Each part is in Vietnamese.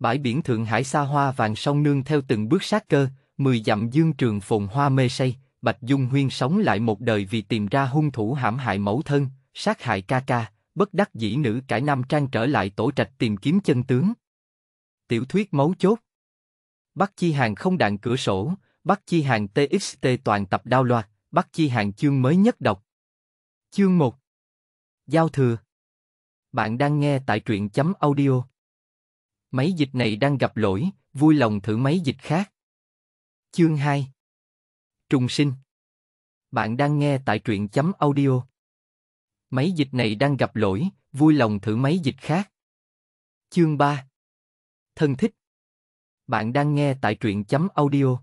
bãi biển Thượng Hải xa hoa vàng sông nương theo từng bước sát cơ, mười dặm dương trường phồn hoa mê say, Bạch Dung Huyên sống lại một đời vì tìm ra hung thủ hãm hại mẫu thân, sát hại ca ca, bất đắc dĩ nữ cải Nam Trang trở lại tổ trạch tìm kiếm chân tướng. Tiểu thuyết mấu chốt Bắc Chi Hàng không đạn cửa sổ, Bắc Chi Hàng TXT toàn tập đao loạt, Bắc Chi Hàng chương mới nhất đọc. Chương 1 Giao thừa Bạn đang nghe tại truyện chấm audio Máy dịch này đang gặp lỗi, vui lòng thử máy dịch khác. Chương 2 Trùng sinh Bạn đang nghe tại truyện chấm audio. Máy dịch này đang gặp lỗi, vui lòng thử máy dịch khác. Chương 3 Thân thích Bạn đang nghe tại truyện chấm audio.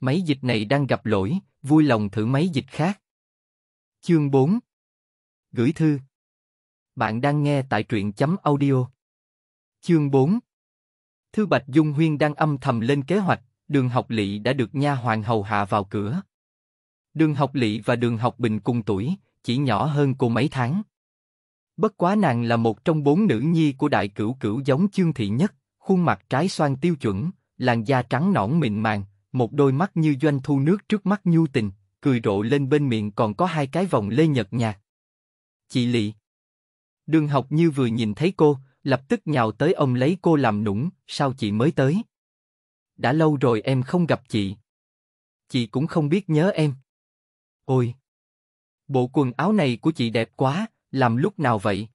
Máy dịch này đang gặp lỗi, vui lòng thử máy dịch khác. Chương 4 Gửi thư Bạn đang nghe tại truyện chấm audio. Chương 4 Thư Bạch Dung Huyên đang âm thầm lên kế hoạch, đường học lỵ đã được nha hoàng hầu hạ vào cửa. Đường học lỵ và đường học bình cùng tuổi, chỉ nhỏ hơn cô mấy tháng. Bất quá nàng là một trong bốn nữ nhi của đại cửu cửu giống chương thị nhất, khuôn mặt trái xoan tiêu chuẩn, làn da trắng nõn mịn màng, một đôi mắt như doanh thu nước trước mắt nhu tình, cười rộ lên bên miệng còn có hai cái vòng lê nhật nhạt. Chị Lị Đường học như vừa nhìn thấy cô, lập tức nhào tới ông lấy cô làm nũng, sao chị mới tới? Đã lâu rồi em không gặp chị. Chị cũng không biết nhớ em. Ôi! Bộ quần áo này của chị đẹp quá, làm lúc nào vậy?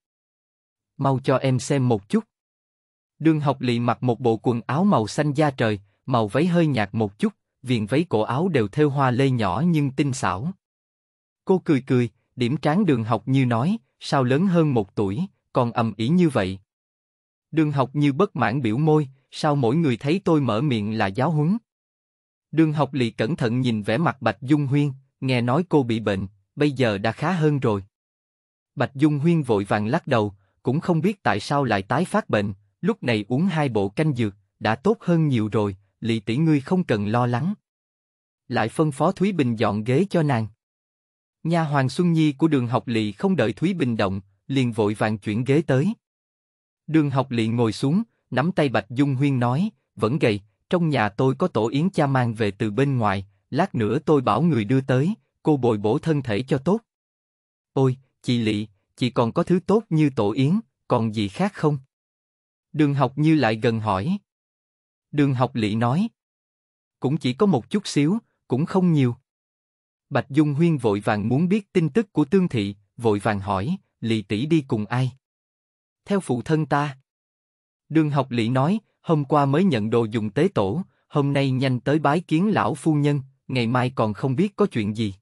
Mau cho em xem một chút. Đường học lị mặc một bộ quần áo màu xanh da trời, màu váy hơi nhạt một chút, viền váy cổ áo đều thêu hoa lê nhỏ nhưng tinh xảo. Cô cười cười, điểm trán đường học như nói, sao lớn hơn một tuổi, còn ầm ý như vậy. Đường học như bất mãn biểu môi, sao mỗi người thấy tôi mở miệng là giáo huấn? Đường học lì cẩn thận nhìn vẻ mặt Bạch Dung Huyên, nghe nói cô bị bệnh, bây giờ đã khá hơn rồi. Bạch Dung Huyên vội vàng lắc đầu, cũng không biết tại sao lại tái phát bệnh, lúc này uống hai bộ canh dược, đã tốt hơn nhiều rồi, lì tỷ ngươi không cần lo lắng. Lại phân phó Thúy Bình dọn ghế cho nàng. Nhà hoàng Xuân Nhi của đường học lì không đợi Thúy Bình động, liền vội vàng chuyển ghế tới. Đường học liền ngồi xuống, nắm tay Bạch Dung Huyên nói, vẫn gầy, trong nhà tôi có tổ yến cha mang về từ bên ngoài, lát nữa tôi bảo người đưa tới, cô bồi bổ thân thể cho tốt. Ôi, chị Lị, chị còn có thứ tốt như tổ yến, còn gì khác không? Đường học như lại gần hỏi. Đường học lị nói. Cũng chỉ có một chút xíu, cũng không nhiều. Bạch Dung Huyên vội vàng muốn biết tin tức của Tương Thị, vội vàng hỏi, lị tỷ đi cùng ai? theo phụ thân ta. Đường học Lỵ nói, hôm qua mới nhận đồ dùng tế tổ, hôm nay nhanh tới bái kiến lão phu nhân, ngày mai còn không biết có chuyện gì.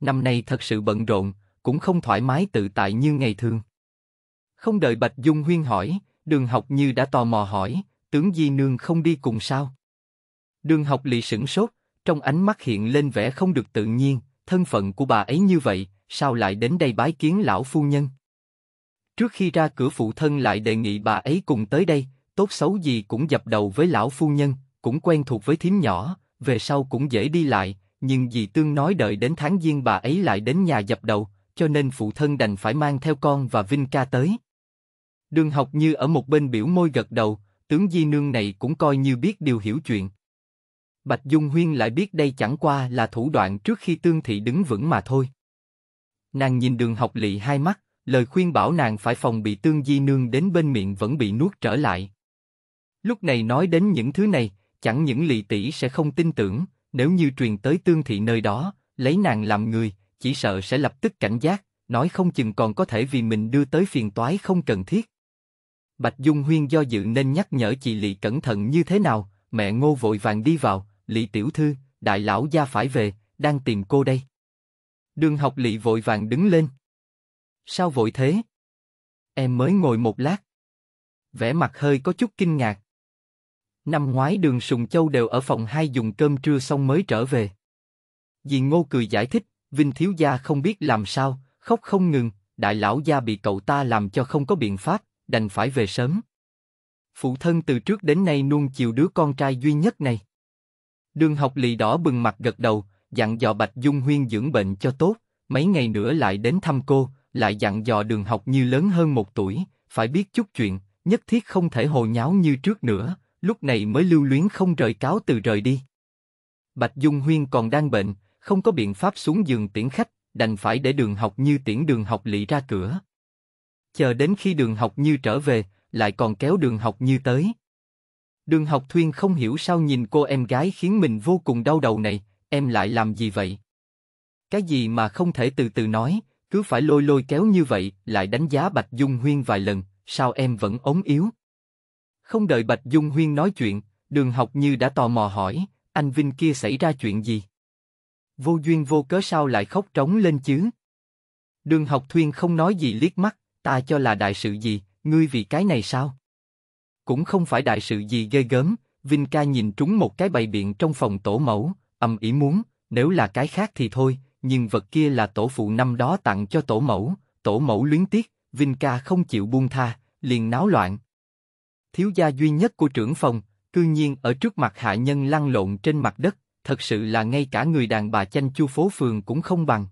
Năm nay thật sự bận rộn, cũng không thoải mái tự tại như ngày thường. Không đợi Bạch Dung Huyên hỏi, Đường học như đã tò mò hỏi, tướng di nương không đi cùng sao? Đường học lì sửng sốt, trong ánh mắt hiện lên vẻ không được tự nhiên, thân phận của bà ấy như vậy, sao lại đến đây bái kiến lão phu nhân? Trước khi ra cửa phụ thân lại đề nghị bà ấy cùng tới đây, tốt xấu gì cũng dập đầu với lão phu nhân, cũng quen thuộc với thím nhỏ, về sau cũng dễ đi lại, nhưng dì Tương nói đợi đến tháng giêng bà ấy lại đến nhà dập đầu, cho nên phụ thân đành phải mang theo con và Vinh ca tới. Đường học như ở một bên biểu môi gật đầu, tướng di nương này cũng coi như biết điều hiểu chuyện. Bạch Dung Huyên lại biết đây chẳng qua là thủ đoạn trước khi Tương Thị đứng vững mà thôi. Nàng nhìn đường học lị hai mắt, lời khuyên bảo nàng phải phòng bị tương di nương đến bên miệng vẫn bị nuốt trở lại. Lúc này nói đến những thứ này, chẳng những lì tỷ sẽ không tin tưởng, nếu như truyền tới tương thị nơi đó, lấy nàng làm người, chỉ sợ sẽ lập tức cảnh giác, nói không chừng còn có thể vì mình đưa tới phiền toái không cần thiết. Bạch Dung Huyên do dự nên nhắc nhở chị lì cẩn thận như thế nào, mẹ ngô vội vàng đi vào, lì tiểu thư, đại lão gia phải về, đang tìm cô đây. Đường học lì vội vàng đứng lên, Sao vội thế? Em mới ngồi một lát. Vẻ mặt hơi có chút kinh ngạc. Năm ngoái đường Sùng Châu đều ở phòng hai dùng cơm trưa xong mới trở về. Dì Ngô cười giải thích, Vinh Thiếu Gia không biết làm sao, khóc không ngừng, đại lão gia bị cậu ta làm cho không có biện pháp, đành phải về sớm. Phụ thân từ trước đến nay nuông chiều đứa con trai duy nhất này. Đường học lì đỏ bừng mặt gật đầu, dặn dò Bạch Dung Huyên dưỡng bệnh cho tốt, mấy ngày nữa lại đến thăm cô, lại dặn dò đường học như lớn hơn một tuổi, phải biết chút chuyện, nhất thiết không thể hồ nháo như trước nữa, lúc này mới lưu luyến không rời cáo từ rời đi. Bạch Dung Huyên còn đang bệnh, không có biện pháp xuống giường tiễn khách, đành phải để đường học như tiễn đường học lị ra cửa. Chờ đến khi đường học như trở về, lại còn kéo đường học như tới. Đường học thuyên không hiểu sao nhìn cô em gái khiến mình vô cùng đau đầu này, em lại làm gì vậy? Cái gì mà không thể từ từ nói, cứ phải lôi lôi kéo như vậy, lại đánh giá Bạch Dung Huyên vài lần, sao em vẫn ống yếu. Không đợi Bạch Dung Huyên nói chuyện, đường học như đã tò mò hỏi, anh Vinh kia xảy ra chuyện gì? Vô duyên vô cớ sao lại khóc trống lên chứ? Đường học thuyên không nói gì liếc mắt, ta cho là đại sự gì, ngươi vì cái này sao? Cũng không phải đại sự gì ghê gớm, Vinh ca nhìn trúng một cái bày biện trong phòng tổ mẫu, âm ý muốn, nếu là cái khác thì thôi, nhưng vật kia là tổ phụ năm đó tặng cho tổ mẫu, tổ mẫu luyến tiếc, Vinh Ca không chịu buông tha, liền náo loạn. Thiếu gia duy nhất của trưởng phòng, cư nhiên ở trước mặt hạ nhân lăn lộn trên mặt đất, thật sự là ngay cả người đàn bà chanh chu phố phường cũng không bằng.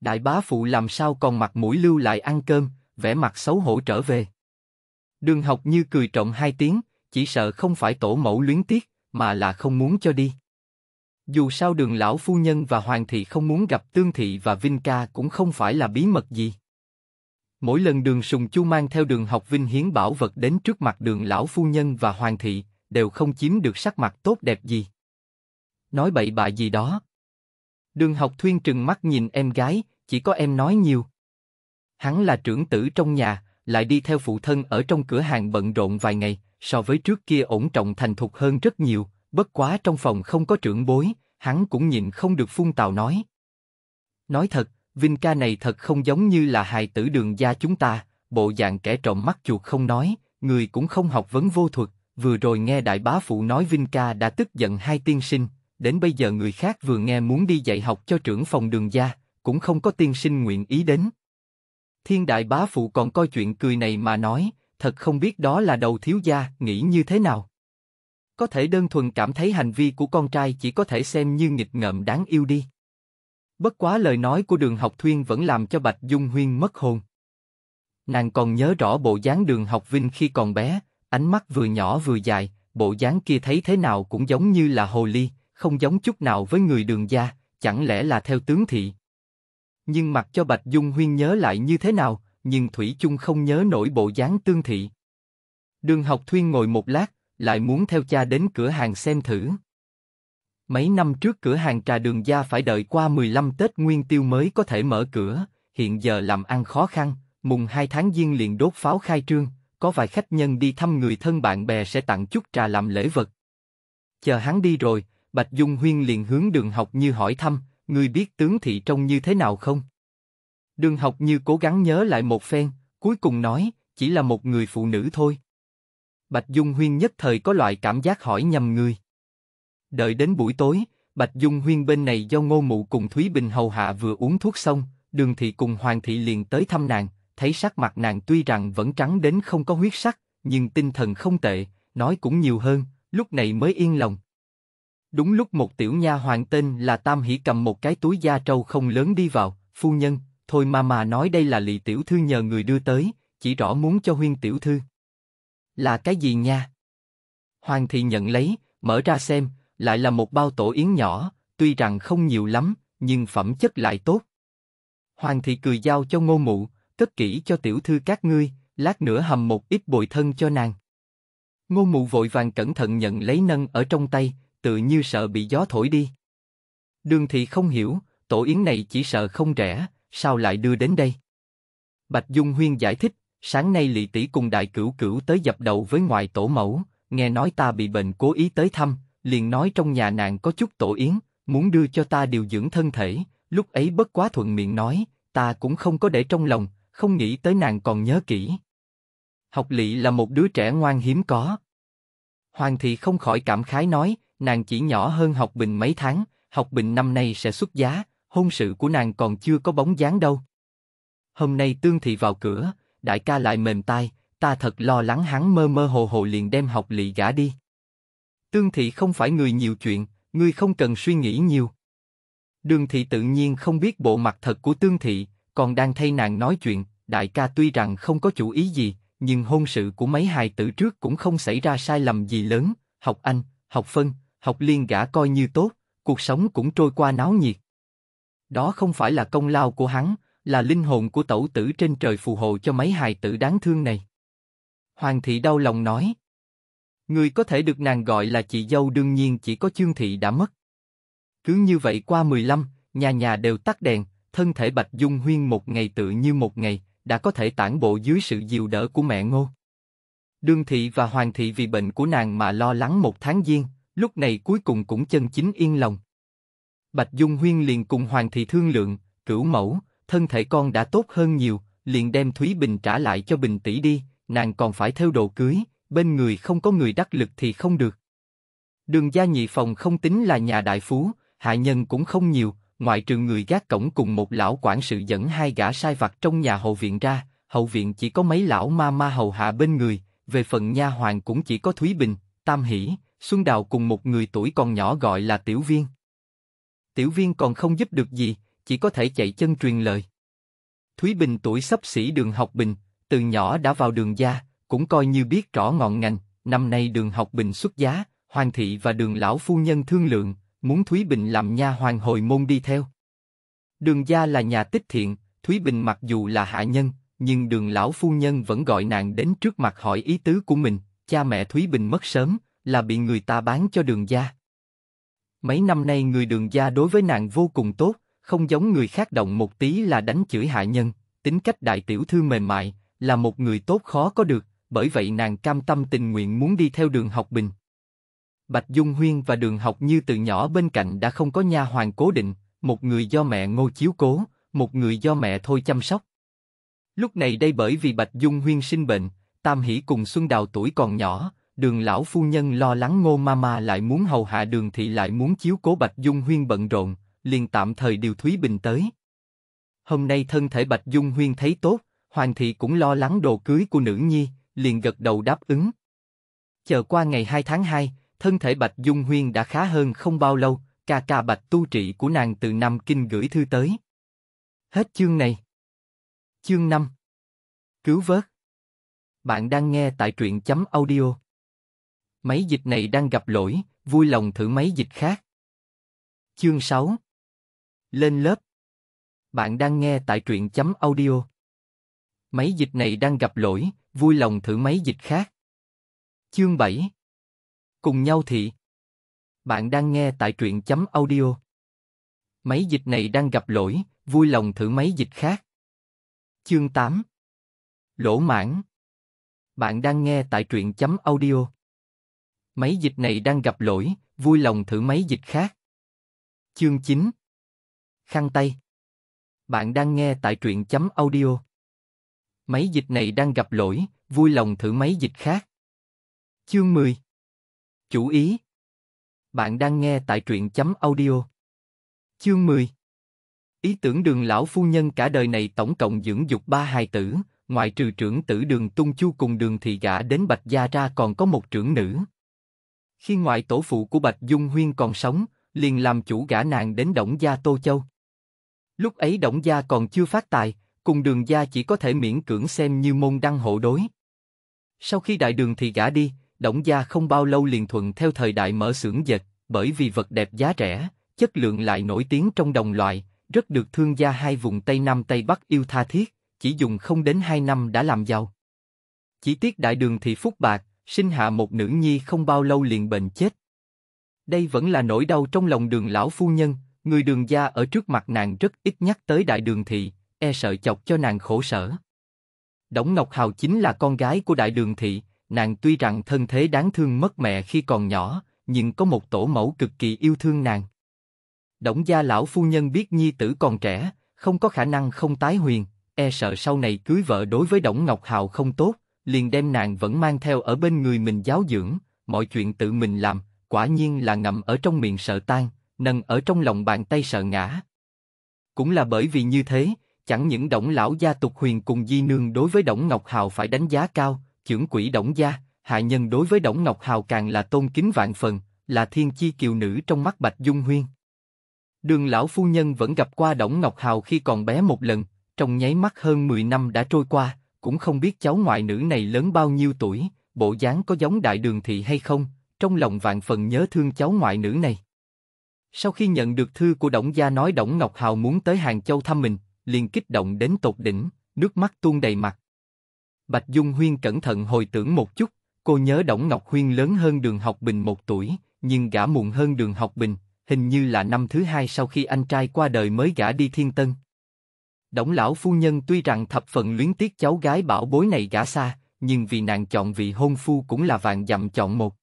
Đại bá phụ làm sao còn mặt mũi lưu lại ăn cơm, vẻ mặt xấu hổ trở về. Đường học như cười trộm hai tiếng, chỉ sợ không phải tổ mẫu luyến tiếc, mà là không muốn cho đi. Dù sao đường lão phu nhân và hoàng thị không muốn gặp tương thị và Vinh ca cũng không phải là bí mật gì. Mỗi lần đường sùng chu mang theo đường học Vinh hiến bảo vật đến trước mặt đường lão phu nhân và hoàng thị, đều không chiếm được sắc mặt tốt đẹp gì. Nói bậy bạ gì đó. Đường học thuyên trừng mắt nhìn em gái, chỉ có em nói nhiều. Hắn là trưởng tử trong nhà, lại đi theo phụ thân ở trong cửa hàng bận rộn vài ngày, so với trước kia ổn trọng thành thục hơn rất nhiều, bất quá trong phòng không có trưởng bối, hắn cũng nhịn không được phun tào nói. Nói thật, Vinh ca này thật không giống như là hài tử đường gia chúng ta, bộ dạng kẻ trộm mắt chuột không nói, người cũng không học vấn vô thuật, vừa rồi nghe đại bá phụ nói Vinh ca đã tức giận hai tiên sinh, đến bây giờ người khác vừa nghe muốn đi dạy học cho trưởng phòng đường gia, cũng không có tiên sinh nguyện ý đến. Thiên đại bá phụ còn coi chuyện cười này mà nói, thật không biết đó là đầu thiếu gia, nghĩ như thế nào. Có thể đơn thuần cảm thấy hành vi của con trai chỉ có thể xem như nghịch ngợm đáng yêu đi. Bất quá lời nói của đường học thuyên vẫn làm cho Bạch Dung Huyên mất hồn. Nàng còn nhớ rõ bộ dáng đường học vinh khi còn bé, ánh mắt vừa nhỏ vừa dài, bộ dáng kia thấy thế nào cũng giống như là hồ ly, không giống chút nào với người đường gia, chẳng lẽ là theo tướng thị. Nhưng mặt cho Bạch Dung Huyên nhớ lại như thế nào, nhưng Thủy chung không nhớ nổi bộ dáng tương thị. Đường học thuyên ngồi một lát, lại muốn theo cha đến cửa hàng xem thử. Mấy năm trước cửa hàng trà đường gia phải đợi qua 15 Tết Nguyên Tiêu mới có thể mở cửa, hiện giờ làm ăn khó khăn, mùng 2 tháng Giêng liền đốt pháo khai trương, có vài khách nhân đi thăm người thân bạn bè sẽ tặng chút trà làm lễ vật. Chờ hắn đi rồi, Bạch Dung Huyên liền hướng đường học như hỏi thăm, người biết tướng thị trông như thế nào không? Đường học như cố gắng nhớ lại một phen, cuối cùng nói, chỉ là một người phụ nữ thôi. Bạch Dung Huyên nhất thời có loại cảm giác hỏi nhầm người. Đợi đến buổi tối, Bạch Dung Huyên bên này do Ngô Mụ cùng Thúy Bình hầu hạ vừa uống thuốc xong, Đường Thị cùng Hoàng Thị liền tới thăm nàng, thấy sắc mặt nàng tuy rằng vẫn trắng đến không có huyết sắc, nhưng tinh thần không tệ, nói cũng nhiều hơn, lúc này mới yên lòng. Đúng lúc một tiểu nha hoàng tên là Tam Hỷ cầm một cái túi da trâu không lớn đi vào, phu nhân, thôi mà mà nói đây là lị tiểu thư nhờ người đưa tới, chỉ rõ muốn cho huyên tiểu thư. Là cái gì nha? Hoàng thị nhận lấy, mở ra xem, lại là một bao tổ yến nhỏ, tuy rằng không nhiều lắm, nhưng phẩm chất lại tốt. Hoàng thị cười giao cho ngô mụ, cất kỹ cho tiểu thư các ngươi, lát nữa hầm một ít bồi thân cho nàng. Ngô mụ vội vàng cẩn thận nhận lấy nâng ở trong tay, tự như sợ bị gió thổi đi. Đường thị không hiểu, tổ yến này chỉ sợ không rẻ, sao lại đưa đến đây? Bạch Dung Huyên giải thích, sáng nay lỵ tỷ cùng đại cửu cửu tới dập đầu với ngoại tổ mẫu, nghe nói ta bị bệnh cố ý tới thăm, liền nói trong nhà nàng có chút tổ yến, muốn đưa cho ta điều dưỡng thân thể, lúc ấy bất quá thuận miệng nói, ta cũng không có để trong lòng, không nghĩ tới nàng còn nhớ kỹ. Học lỵ là một đứa trẻ ngoan hiếm có. Hoàng thị không khỏi cảm khái nói, nàng chỉ nhỏ hơn học bình mấy tháng, học bình năm nay sẽ xuất giá, hôn sự của nàng còn chưa có bóng dáng đâu. Hôm nay tương thị vào cửa, đại ca lại mềm tai, ta thật lo lắng hắn mơ mơ hồ hồ liền đem học lị gã đi. Tương thị không phải người nhiều chuyện, ngươi không cần suy nghĩ nhiều. Đường thị tự nhiên không biết bộ mặt thật của tương thị, còn đang thay nàng nói chuyện, đại ca tuy rằng không có chủ ý gì, nhưng hôn sự của mấy hài tử trước cũng không xảy ra sai lầm gì lớn, học anh, học phân, học liên gã coi như tốt, cuộc sống cũng trôi qua náo nhiệt. Đó không phải là công lao của hắn, là linh hồn của tẩu tử trên trời phù hộ cho mấy hài tử đáng thương này. Hoàng thị đau lòng nói. Người có thể được nàng gọi là chị dâu đương nhiên chỉ có chương thị đã mất. Cứ như vậy qua 15, nhà nhà đều tắt đèn, thân thể Bạch Dung Huyên một ngày tự như một ngày, đã có thể tản bộ dưới sự dìu đỡ của mẹ ngô. Đương thị và hoàng thị vì bệnh của nàng mà lo lắng một tháng giêng, lúc này cuối cùng cũng chân chính yên lòng. Bạch Dung Huyên liền cùng hoàng thị thương lượng, cửu mẫu, thân thể con đã tốt hơn nhiều, liền đem Thúy Bình trả lại cho Bình tỷ đi, nàng còn phải theo đồ cưới, bên người không có người đắc lực thì không được. Đường gia nhị phòng không tính là nhà đại phú, hạ nhân cũng không nhiều, ngoại trừ người gác cổng cùng một lão quản sự dẫn hai gã sai vặt trong nhà hậu viện ra, hậu viện chỉ có mấy lão ma ma hầu hạ bên người, về phần nha hoàng cũng chỉ có Thúy Bình, Tam Hỷ, Xuân Đào cùng một người tuổi còn nhỏ gọi là Tiểu Viên. Tiểu Viên còn không giúp được gì, chỉ có thể chạy chân truyền lời. Thúy Bình tuổi sắp xỉ đường học bình, từ nhỏ đã vào đường gia, cũng coi như biết rõ ngọn ngành, năm nay đường học bình xuất giá, Hoàng thị và đường lão phu nhân thương lượng, muốn Thúy Bình làm nha hoàng hồi môn đi theo. Đường gia là nhà tích thiện, Thúy Bình mặc dù là hạ nhân, nhưng đường lão phu nhân vẫn gọi nàng đến trước mặt hỏi ý tứ của mình, cha mẹ Thúy Bình mất sớm, là bị người ta bán cho đường gia. Mấy năm nay người đường gia đối với nàng vô cùng tốt, không giống người khác động một tí là đánh chửi hạ nhân, tính cách đại tiểu thư mềm mại, là một người tốt khó có được, bởi vậy nàng cam tâm tình nguyện muốn đi theo đường học bình. Bạch Dung Huyên và đường học như từ nhỏ bên cạnh đã không có nha hoàng cố định, một người do mẹ ngô chiếu cố, một người do mẹ thôi chăm sóc. Lúc này đây bởi vì Bạch Dung Huyên sinh bệnh, Tam Hỷ cùng Xuân Đào tuổi còn nhỏ, đường lão phu nhân lo lắng ngô mama lại muốn hầu hạ đường thị lại muốn chiếu cố Bạch Dung Huyên bận rộn, liền tạm thời điều Thúy Bình tới. Hôm nay thân thể Bạch Dung Huyên thấy tốt, Hoàng thị cũng lo lắng đồ cưới của nữ nhi, liền gật đầu đáp ứng. Chờ qua ngày 2 tháng 2, thân thể Bạch Dung Huyên đã khá hơn không bao lâu, ca ca Bạch tu trị của nàng từ Nam Kinh gửi thư tới. Hết chương này. Chương 5 Cứu vớt Bạn đang nghe tại truyện chấm audio. Máy dịch này đang gặp lỗi, vui lòng thử máy dịch khác. Chương 6 lên lớp. Bạn đang nghe tại truyện chấm audio. Máy dịch này đang gặp lỗi, vui lòng thử máy dịch khác. Chương 7 Cùng nhau thị Bạn đang nghe tại truyện chấm audio. Máy dịch này đang gặp lỗi, vui lòng thử máy dịch khác. Chương 8 Lỗ mãn Bạn đang nghe tại truyện chấm audio. Máy dịch này đang gặp lỗi, vui lòng thử máy dịch khác. Chương 9 khăn tay. Bạn đang nghe tại truyện chấm audio. Máy dịch này đang gặp lỗi, vui lòng thử máy dịch khác. Chương 10 chú ý Bạn đang nghe tại truyện chấm audio. Chương 10 Ý tưởng đường lão phu nhân cả đời này tổng cộng dưỡng dục ba hài tử, ngoại trừ trưởng tử đường tung chu cùng đường thị gã đến Bạch Gia ra còn có một trưởng nữ. Khi ngoại tổ phụ của Bạch Dung Huyên còn sống, liền làm chủ gã nàng đến Đổng Gia Tô Châu. Lúc ấy Đổng Gia còn chưa phát tài, cùng đường gia chỉ có thể miễn cưỡng xem như môn đăng hộ đối. Sau khi đại đường thì gã đi, Đổng Gia không bao lâu liền thuận theo thời đại mở xưởng dệt, bởi vì vật đẹp giá rẻ, chất lượng lại nổi tiếng trong đồng loại, rất được thương gia hai vùng Tây Nam Tây Bắc yêu tha thiết, chỉ dùng không đến hai năm đã làm giàu. Chỉ tiếc đại đường thì phúc bạc, sinh hạ một nữ nhi không bao lâu liền bệnh chết. Đây vẫn là nỗi đau trong lòng đường lão phu nhân, Người đường gia ở trước mặt nàng rất ít nhắc tới đại đường thị, e sợ chọc cho nàng khổ sở. Đổng Ngọc Hào chính là con gái của đại đường thị, nàng tuy rằng thân thế đáng thương mất mẹ khi còn nhỏ, nhưng có một tổ mẫu cực kỳ yêu thương nàng. Đổng gia lão phu nhân biết nhi tử còn trẻ, không có khả năng không tái huyền, e sợ sau này cưới vợ đối với Đổng Ngọc Hào không tốt, liền đem nàng vẫn mang theo ở bên người mình giáo dưỡng, mọi chuyện tự mình làm, quả nhiên là ngậm ở trong miệng sợ tan, nâng ở trong lòng bàn tay sợ ngã. Cũng là bởi vì như thế, chẳng những Đổng lão gia tục huyền cùng di nương đối với Đổng Ngọc Hào phải đánh giá cao, trưởng quỷ Đổng gia, hạ nhân đối với Đổng Ngọc Hào càng là tôn kính vạn phần, là thiên chi kiều nữ trong mắt Bạch Dung Huyên. Đường lão phu nhân vẫn gặp qua Đổng Ngọc Hào khi còn bé một lần, trong nháy mắt hơn 10 năm đã trôi qua, cũng không biết cháu ngoại nữ này lớn bao nhiêu tuổi, bộ dáng có giống đại đường thị hay không, trong lòng vạn phần nhớ thương cháu ngoại nữ này. Sau khi nhận được thư của Đổng Gia nói Đổng Ngọc Hào muốn tới Hàng Châu thăm mình, liền kích động đến tột đỉnh, nước mắt tuôn đầy mặt. Bạch Dung Huyên cẩn thận hồi tưởng một chút, cô nhớ Đổng Ngọc Huyên lớn hơn Đường Học Bình một tuổi, nhưng gã muộn hơn Đường Học Bình, hình như là năm thứ hai sau khi anh trai qua đời mới gã đi thiên tân. Đổng lão phu nhân tuy rằng thập phận luyến tiếc cháu gái bảo bối này gã xa, nhưng vì nàng chọn vị hôn phu cũng là vàng dặm chọn một.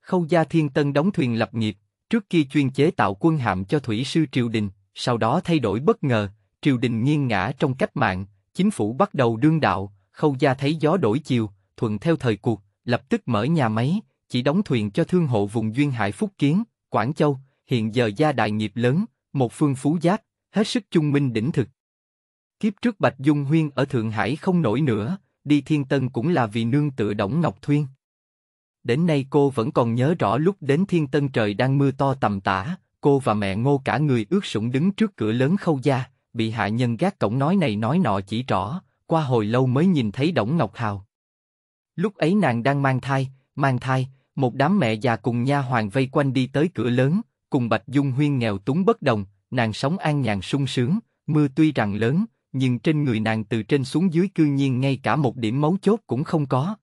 Khâu gia thiên tân đóng thuyền lập nghiệp, Trước kia chuyên chế tạo quân hạm cho thủy sư triều đình, sau đó thay đổi bất ngờ, triều đình nghiêng ngã trong cách mạng, chính phủ bắt đầu đương đạo, khâu gia thấy gió đổi chiều, thuận theo thời cuộc, lập tức mở nhà máy, chỉ đóng thuyền cho thương hộ vùng duyên hải Phúc Kiến, Quảng Châu, hiện giờ gia đại nghiệp lớn, một phương phú giác, hết sức trung minh đỉnh thực. Kiếp trước Bạch Dung Huyên ở Thượng Hải không nổi nữa, đi Thiên Tân cũng là vì nương tựa Đổng Ngọc Thuyên. Đến nay cô vẫn còn nhớ rõ lúc đến thiên tân trời đang mưa to tầm tã, cô và mẹ ngô cả người ướt sũng đứng trước cửa lớn khâu gia, bị hạ nhân gác cổng nói này nói nọ chỉ rõ, qua hồi lâu mới nhìn thấy Đổng Ngọc Hào. Lúc ấy nàng đang mang thai, mang thai, một đám mẹ già cùng nha hoàng vây quanh đi tới cửa lớn, cùng Bạch Dung Huyên nghèo túng bất đồng, nàng sống an nhàn sung sướng, mưa tuy rằng lớn, nhưng trên người nàng từ trên xuống dưới cư nhiên ngay cả một điểm máu chốt cũng không có,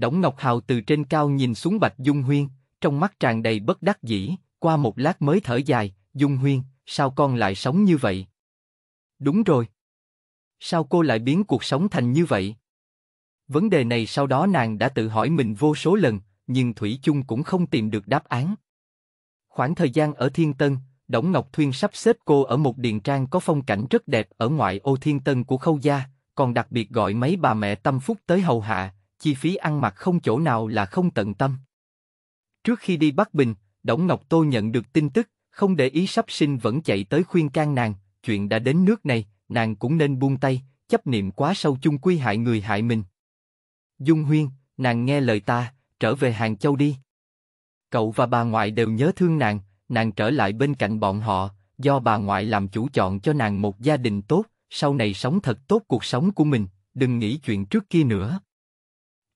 Đổng Ngọc Hào từ trên cao nhìn xuống Bạch Dung Huyên, trong mắt tràn đầy bất đắc dĩ, qua một lát mới thở dài, Dung Huyên, sao con lại sống như vậy? Đúng rồi. Sao cô lại biến cuộc sống thành như vậy? Vấn đề này sau đó nàng đã tự hỏi mình vô số lần, nhưng Thủy chung cũng không tìm được đáp án. Khoảng thời gian ở Thiên Tân, Đổng Ngọc Thuyên sắp xếp cô ở một điền trang có phong cảnh rất đẹp ở ngoại ô Thiên Tân của Khâu Gia, còn đặc biệt gọi mấy bà mẹ tâm phúc tới hầu hạ, chi phí ăn mặc không chỗ nào là không tận tâm. Trước khi đi Bắc Bình, Đổng Ngọc Tô nhận được tin tức, không để ý sắp sinh vẫn chạy tới khuyên can nàng, chuyện đã đến nước này, nàng cũng nên buông tay, chấp niệm quá sâu chung quy hại người hại mình. Dung Huyên, nàng nghe lời ta, trở về Hàng Châu đi. Cậu và bà ngoại đều nhớ thương nàng, nàng trở lại bên cạnh bọn họ, do bà ngoại làm chủ chọn cho nàng một gia đình tốt, sau này sống thật tốt cuộc sống của mình, đừng nghĩ chuyện trước kia nữa.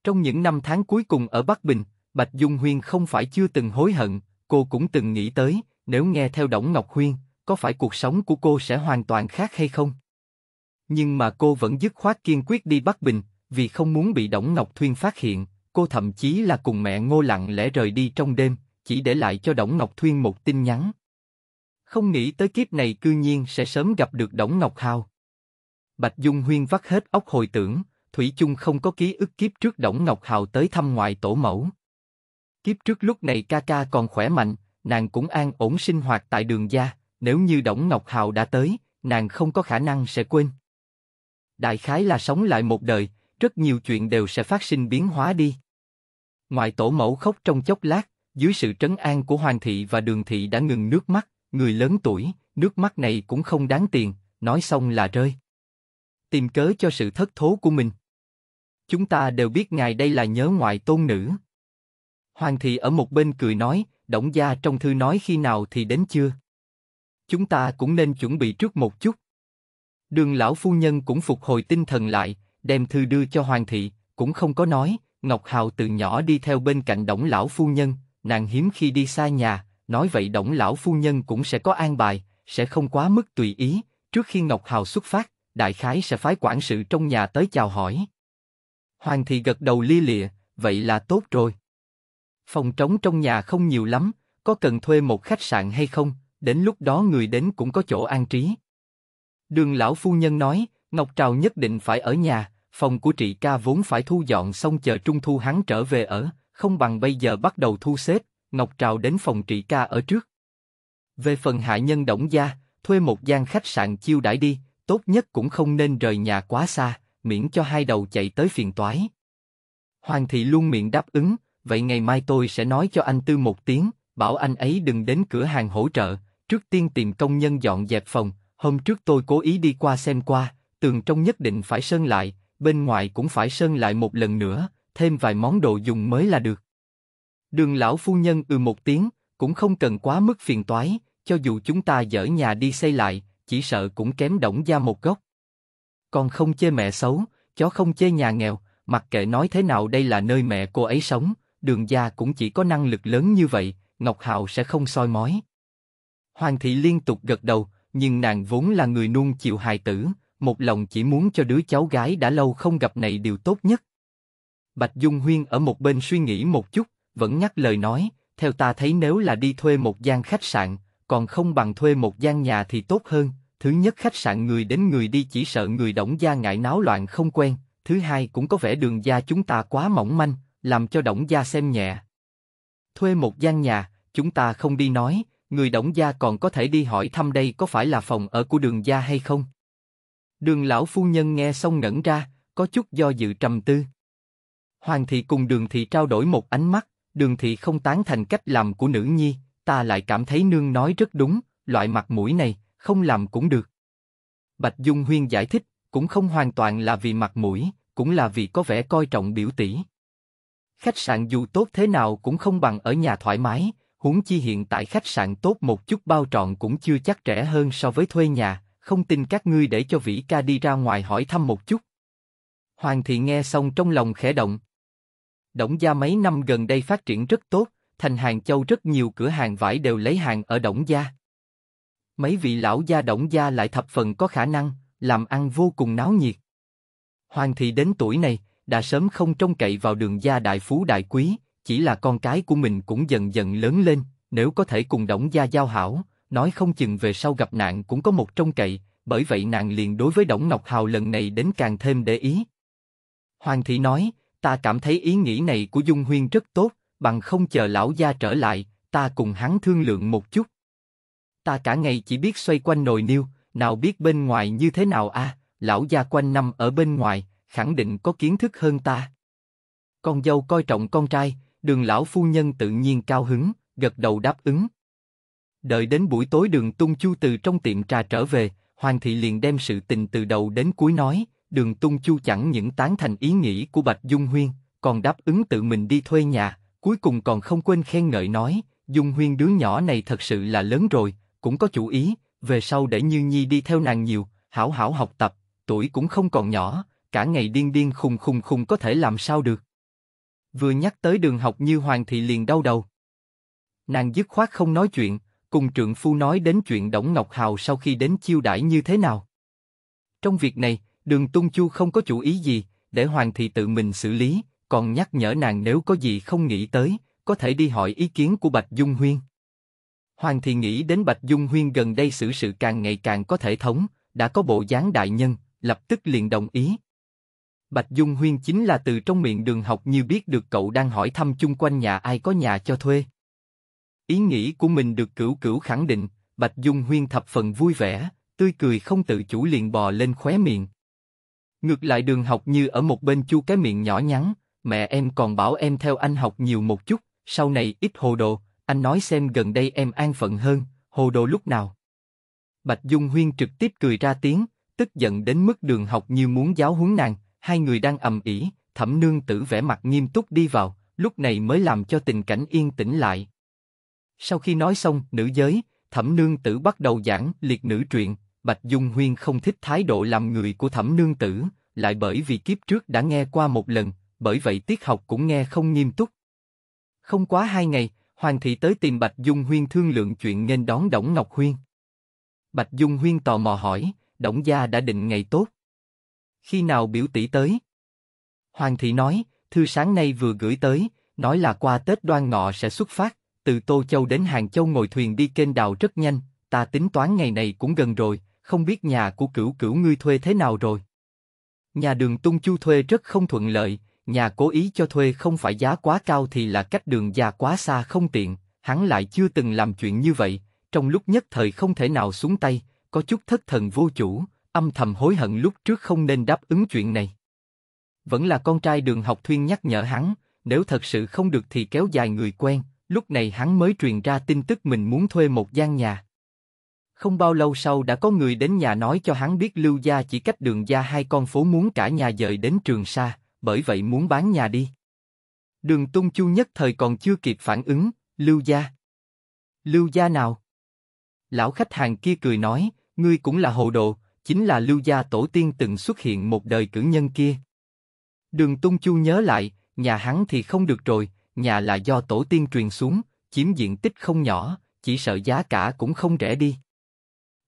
Trong những năm tháng cuối cùng ở Bắc Bình, Bạch Dung Huyên không phải chưa từng hối hận, cô cũng từng nghĩ tới, nếu nghe theo Đổng Ngọc Huyên, có phải cuộc sống của cô sẽ hoàn toàn khác hay không? Nhưng mà cô vẫn dứt khoát kiên quyết đi Bắc Bình, vì không muốn bị Đổng Ngọc Thuyên phát hiện, cô thậm chí là cùng mẹ Ngô lặng lẽ rời đi trong đêm, chỉ để lại cho Đổng Ngọc Thuyên một tin nhắn. Không nghĩ tới kiếp này cư nhiên sẽ sớm gặp được Đổng Ngọc Hào. Bạch Dung Huyên vắt hết óc hồi tưởng, Thủy chung không có ký ức kiếp trước Đổng Ngọc Hào tới thăm ngoại tổ mẫu. Kiếp trước lúc này ca ca còn khỏe mạnh, nàng cũng an ổn sinh hoạt tại đường gia, nếu như Đổng Ngọc Hào đã tới, nàng không có khả năng sẽ quên. Đại khái là sống lại một đời, rất nhiều chuyện đều sẽ phát sinh biến hóa đi. Ngoại tổ mẫu khóc trong chốc lát, dưới sự trấn an của Hoàng thị và Đường thị đã ngừng nước mắt, người lớn tuổi, nước mắt này cũng không đáng tiền, nói xong là rơi. Tìm cớ cho sự thất thố của mình. Chúng ta đều biết ngài đây là nhớ ngoại tôn nữ. Hoàng thị ở một bên cười nói, Đổng gia trong thư nói khi nào thì đến chưa? Chúng ta cũng nên chuẩn bị trước một chút. Đường lão phu nhân cũng phục hồi tinh thần lại, đem thư đưa cho Hoàng thị, cũng không có nói, Ngọc Hào từ nhỏ đi theo bên cạnh Đổng lão phu nhân, nàng hiếm khi đi xa nhà, nói vậy Đổng lão phu nhân cũng sẽ có an bài, sẽ không quá mức tùy ý, trước khi Ngọc Hào xuất phát, đại khái sẽ phái quản sự trong nhà tới chào hỏi. Hoàng thị gật đầu lia lịa, vậy là tốt rồi. Phòng trống trong nhà không nhiều lắm, có cần thuê một khách sạn hay không, đến lúc đó người đến cũng có chỗ an trí. Đường lão phu nhân nói, Ngọc Trào nhất định phải ở nhà, phòng của trị ca vốn phải thu dọn xong chờ trung thu hắn trở về ở, không bằng bây giờ bắt đầu thu xếp, Ngọc Trào đến phòng trị ca ở trước. Về phần hạ nhân động gia, thuê một gian khách sạn chiêu đãi đi, tốt nhất cũng không nên rời nhà quá xa, miễn cho hai đầu chạy tới phiền toái. Hoàng thị luôn miệng đáp ứng, vậy ngày mai tôi sẽ nói cho anh Tư một tiếng, bảo anh ấy đừng đến cửa hàng hỗ trợ, trước tiên tìm công nhân dọn dẹp phòng, hôm trước tôi cố ý đi qua xem qua, tường trong nhất định phải sơn lại, bên ngoài cũng phải sơn lại một lần nữa, thêm vài món đồ dùng mới là được. Đường lão phu nhân ừ một tiếng, cũng không cần quá mức phiền toái, cho dù chúng ta dỡ nhà đi xây lại, chỉ sợ cũng kém động ra một góc con không chê mẹ xấu, chó không chê nhà nghèo, mặc kệ nói thế nào đây là nơi mẹ cô ấy sống, đường gia cũng chỉ có năng lực lớn như vậy, Ngọc Hạo sẽ không soi mói. Hoàng thị liên tục gật đầu, nhưng nàng vốn là người nuông chịu hài tử, một lòng chỉ muốn cho đứa cháu gái đã lâu không gặp này điều tốt nhất. Bạch Dung Huyên ở một bên suy nghĩ một chút, vẫn nhắc lời nói, theo ta thấy nếu là đi thuê một gian khách sạn, còn không bằng thuê một gian nhà thì tốt hơn, thứ nhất khách sạn người đến người đi chỉ sợ người Đổng gia ngại náo loạn không quen, thứ hai cũng có vẻ đường gia chúng ta quá mỏng manh, làm cho Đổng gia xem nhẹ. Thuê một gian nhà, chúng ta không đi nói, người Đổng gia còn có thể đi hỏi thăm đây có phải là phòng ở của đường gia hay không. Đường lão phu nhân nghe xong ngẩn ra, có chút do dự trầm tư. Hoàng thị cùng đường thị trao đổi một ánh mắt, đường thị không tán thành cách làm của nữ nhi, ta lại cảm thấy nương nói rất đúng, loại mặt mũi này, không làm cũng được. Bạch Dung Huyên giải thích, cũng không hoàn toàn là vì mặt mũi, cũng là vì có vẻ coi trọng biểu tỷ. Khách sạn dù tốt thế nào cũng không bằng ở nhà thoải mái, huống chi hiện tại khách sạn tốt một chút bao trọn cũng chưa chắc rẻ hơn so với thuê nhà, không tin các ngươi để cho Vĩ ca đi ra ngoài hỏi thăm một chút. Hoàng thị nghe xong trong lòng khẽ động. Động gia mấy năm gần đây phát triển rất tốt, thành Hàng Châu rất nhiều cửa hàng vải đều lấy hàng ở Động gia mấy vị lão gia động gia lại thập phần có khả năng, làm ăn vô cùng náo nhiệt. Hoàng thị đến tuổi này, đã sớm không trông cậy vào đường gia đại phú đại quý, chỉ là con cái của mình cũng dần dần lớn lên, nếu có thể cùng động gia giao hảo, nói không chừng về sau gặp nạn cũng có một trông cậy, bởi vậy nàng liền đối với động Ngọc Hào lần này đến càng thêm để ý. Hoàng thị nói, ta cảm thấy ý nghĩ này của Dung Huyên rất tốt, bằng không chờ lão gia trở lại, ta cùng hắn thương lượng một chút ta cả ngày chỉ biết xoay quanh nồi niêu, nào biết bên ngoài như thế nào a? À? Lão gia quanh năm ở bên ngoài, khẳng định có kiến thức hơn ta. Con dâu coi trọng con trai, đường lão phu nhân tự nhiên cao hứng, gật đầu đáp ứng. Đợi đến buổi tối đường tung chu từ trong tiệm trà trở về, Hoàng thị liền đem sự tình từ đầu đến cuối nói, đường tung chu chẳng những tán thành ý nghĩ của Bạch Dung Huyên, còn đáp ứng tự mình đi thuê nhà, cuối cùng còn không quên khen ngợi nói, Dung Huyên đứa nhỏ này thật sự là lớn rồi, cũng có chủ ý, về sau để Như Nhi đi theo nàng nhiều, hảo hảo học tập, tuổi cũng không còn nhỏ, cả ngày điên điên khùng khùng khùng có thể làm sao được. Vừa nhắc tới đường học như Hoàng thị liền đau đầu. Nàng dứt khoát không nói chuyện, cùng trượng phu nói đến chuyện Đổng Ngọc Hào sau khi đến chiêu đãi như thế nào. Trong việc này, đường tung chu không có chủ ý gì, để Hoàng thị tự mình xử lý, còn nhắc nhở nàng nếu có gì không nghĩ tới, có thể đi hỏi ý kiến của Bạch Dung Huyên. Hoàng thì nghĩ đến Bạch Dung Huyên gần đây xử sự càng ngày càng có thể thống, đã có bộ dáng đại nhân, lập tức liền đồng ý. Bạch Dung Huyên chính là từ trong miệng đường học như biết được cậu đang hỏi thăm chung quanh nhà ai có nhà cho thuê. Ý nghĩ của mình được cửu cửu khẳng định, Bạch Dung Huyên thập phần vui vẻ, tươi cười không tự chủ liền bò lên khóe miệng. Ngược lại đường học như ở một bên chu cái miệng nhỏ nhắn, mẹ em còn bảo em theo anh học nhiều một chút, sau này ít hồ đồ, anh nói xem gần đây em an phận hơn, hồ đồ lúc nào. Bạch Dung Huyên trực tiếp cười ra tiếng, tức giận đến mức đường học như muốn giáo huấn nàng, hai người đang ầm ĩ, thẩm nương tử vẻ mặt nghiêm túc đi vào, lúc này mới làm cho tình cảnh yên tĩnh lại. Sau khi nói xong, nữ giới, thẩm nương tử bắt đầu giảng liệt nữ truyện, Bạch Dung Huyên không thích thái độ làm người của thẩm nương tử, lại bởi vì kiếp trước đã nghe qua một lần, bởi vậy tiết học cũng nghe không nghiêm túc. Không quá hai ngày, Hoàng thị tới tìm Bạch Dung Huyên thương lượng chuyện nên đón Đổng Ngọc Huyên. Bạch Dung Huyên tò mò hỏi, Đổng gia đã định ngày tốt. Khi nào biểu tỷ tới? Hoàng thị nói, thư sáng nay vừa gửi tới, nói là qua Tết đoan ngọ sẽ xuất phát, từ Tô Châu đến Hàng Châu ngồi thuyền đi kênh đào rất nhanh, ta tính toán ngày này cũng gần rồi, không biết nhà của cửu cửu ngươi thuê thế nào rồi. Nhà đường tung chu thuê rất không thuận lợi, nhà cố ý cho thuê không phải giá quá cao thì là cách đường ra quá xa không tiện, hắn lại chưa từng làm chuyện như vậy, trong lúc nhất thời không thể nào xuống tay, có chút thất thần vô chủ, âm thầm hối hận lúc trước không nên đáp ứng chuyện này. Vẫn là con trai đường học thuyên nhắc nhở hắn, nếu thật sự không được thì kéo dài người quen, lúc này hắn mới truyền ra tin tức mình muốn thuê một gian nhà. Không bao lâu sau đã có người đến nhà nói cho hắn biết Lưu Gia chỉ cách đường gia hai con phố muốn cả nhà dời đến Trường Sa, bởi vậy muốn bán nhà đi. Đường Tung Chu nhất thời còn chưa kịp phản ứng, Lưu gia. Lưu gia nào? Lão khách hàng kia cười nói, ngươi cũng là hồ đồ, chính là Lưu gia tổ tiên từng xuất hiện một đời cử nhân kia. Đường Tung Chu nhớ lại, nhà hắn thì không được rồi, nhà là do tổ tiên truyền xuống, chiếm diện tích không nhỏ, chỉ sợ giá cả cũng không rẻ đi.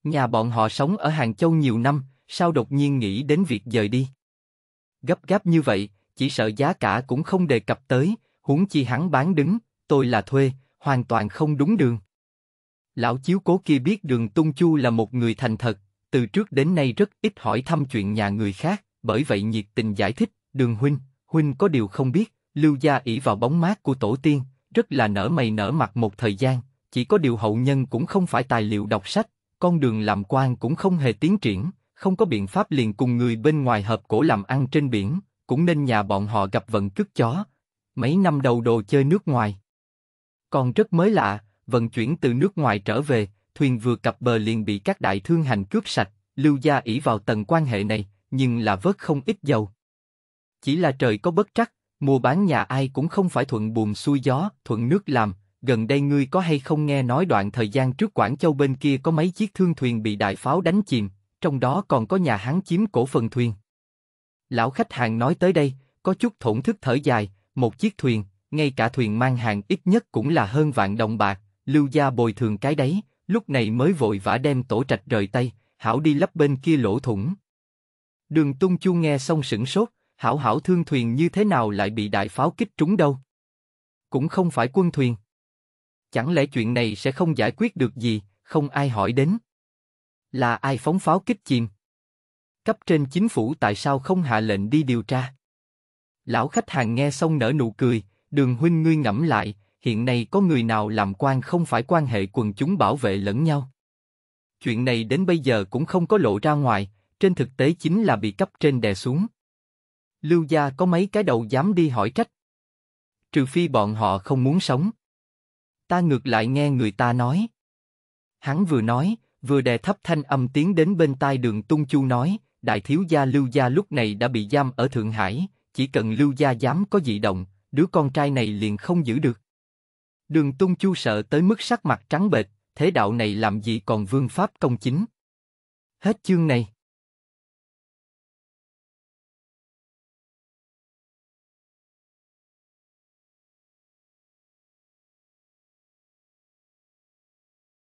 Nhà bọn họ sống ở Hàng Châu nhiều năm, sao đột nhiên nghĩ đến việc dời đi? Gấp gáp như vậy, chỉ sợ giá cả cũng không đề cập tới, huống chi hắn bán đứng, tôi là thuê, hoàn toàn không đúng đường. Lão chiếu cố kia biết đường Tung Chu là một người thành thật, từ trước đến nay rất ít hỏi thăm chuyện nhà người khác, bởi vậy nhiệt tình giải thích, đường huynh, huynh có điều không biết, lưu gia ỷ vào bóng mát của tổ tiên, rất là nở mày nở mặt một thời gian, chỉ có điều hậu nhân cũng không phải tài liệu đọc sách, con đường làm quan cũng không hề tiến triển, không có biện pháp liền cùng người bên ngoài hợp cổ làm ăn trên biển, cũng nên nhà bọn họ gặp vận cứt chó. Mấy năm đầu đồ chơi nước ngoài. Còn rất mới lạ, vận chuyển từ nước ngoài trở về, thuyền vừa cập bờ liền bị các đại thương hành cướp sạch, lưu gia ỷ vào tầng quan hệ này, nhưng là vớt không ít dầu. Chỉ là trời có bất trắc, mua bán nhà ai cũng không phải thuận buồm xuôi gió, thuận nước làm. Gần đây ngươi có hay không nghe nói đoạn thời gian trước Quảng Châu bên kia có mấy chiếc thương thuyền bị đại pháo đánh chìm, trong đó còn có nhà hắn chiếm cổ phần thuyền. Lão khách hàng nói tới đây, có chút thổn thức thở dài, một chiếc thuyền, ngay cả thuyền mang hàng ít nhất cũng là hơn vạn đồng bạc, lưu gia bồi thường cái đấy, lúc này mới vội vã đem tổ trạch rời tay, hảo đi lấp bên kia lỗ thủng. Đường tung chu nghe xong sửng sốt, hảo hảo thương thuyền như thế nào lại bị đại pháo kích trúng đâu. Cũng không phải quân thuyền. Chẳng lẽ chuyện này sẽ không giải quyết được gì, không ai hỏi đến. Là ai phóng pháo kích chìm? Cấp trên chính phủ tại sao không hạ lệnh đi điều tra? Lão khách hàng nghe xong nở nụ cười, đường huynh ngươi ngẫm lại, hiện nay có người nào làm quan không phải quan hệ quần chúng bảo vệ lẫn nhau? Chuyện này đến bây giờ cũng không có lộ ra ngoài, trên thực tế chính là bị cấp trên đè xuống. Lưu gia có mấy cái đầu dám đi hỏi trách? Trừ phi bọn họ không muốn sống. Ta ngược lại nghe người ta nói. Hắn vừa nói, vừa đè thấp thanh âm tiến đến bên tai đường Tung Chu nói, đại thiếu gia Lưu Gia lúc này đã bị giam ở Thượng Hải, chỉ cần Lưu Gia dám có dị động, đứa con trai này liền không giữ được. Đường Tung Chu sợ tới mức sắc mặt trắng bệch, thế đạo này làm gì còn vương pháp công chính. Hết chương này.